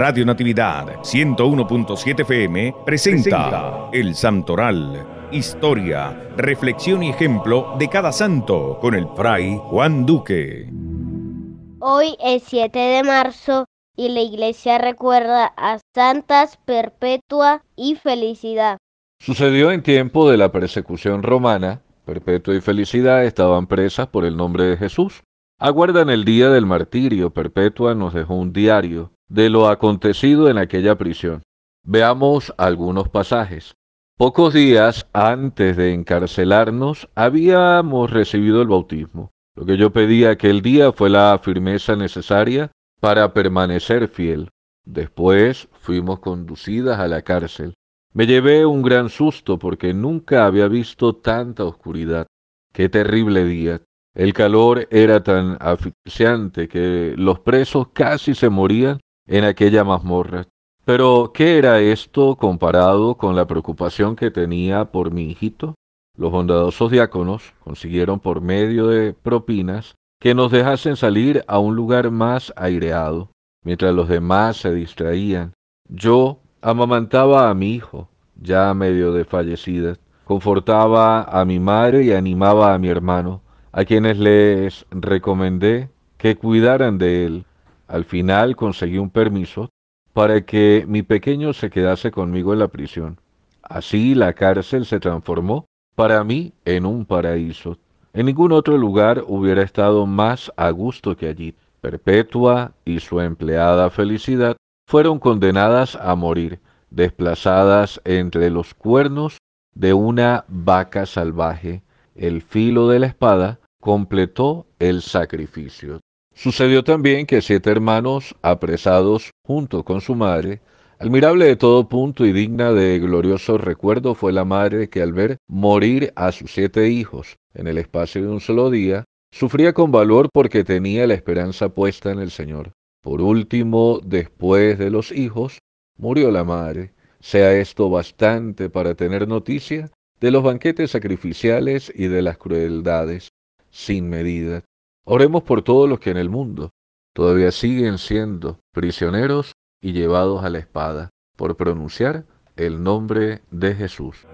Radio Natividad 101.7 FM presenta El Santoral, historia, reflexión y ejemplo de cada santo con el fray Juan Duque. Hoy es 7 de marzo y la iglesia recuerda a santas perpetua y felicidad. Sucedió en tiempo de la persecución romana. Perpetua y felicidad estaban presas por el nombre de Jesús. Aguardan el día del martirio. Perpetua nos dejó un diario de lo acontecido en aquella prisión. Veamos algunos pasajes. Pocos días antes de encarcelarnos habíamos recibido el bautismo. Lo que yo pedía aquel día fue la firmeza necesaria para permanecer fiel. Después fuimos conducidas a la cárcel. Me llevé un gran susto porque nunca había visto tanta oscuridad. Qué terrible día. El calor era tan asfixiante que los presos casi se morían en aquella mazmorra. Pero, ¿qué era esto comparado con la preocupación que tenía por mi hijito? Los bondadosos diáconos consiguieron por medio de propinas que nos dejasen salir a un lugar más aireado, mientras los demás se distraían. Yo amamantaba a mi hijo, ya medio desfallecida, confortaba a mi madre y animaba a mi hermano, a quienes les recomendé que cuidaran de él, al final conseguí un permiso para que mi pequeño se quedase conmigo en la prisión. Así la cárcel se transformó para mí en un paraíso. En ningún otro lugar hubiera estado más a gusto que allí. Perpetua y su empleada Felicidad fueron condenadas a morir, desplazadas entre los cuernos de una vaca salvaje. El filo de la espada completó el sacrificio. Sucedió también que siete hermanos, apresados junto con su madre, admirable de todo punto y digna de glorioso recuerdo fue la madre que al ver morir a sus siete hijos en el espacio de un solo día, sufría con valor porque tenía la esperanza puesta en el Señor. Por último, después de los hijos, murió la madre. Sea esto bastante para tener noticia de los banquetes sacrificiales y de las crueldades sin medida Oremos por todos los que en el mundo todavía siguen siendo prisioneros y llevados a la espada por pronunciar el nombre de Jesús.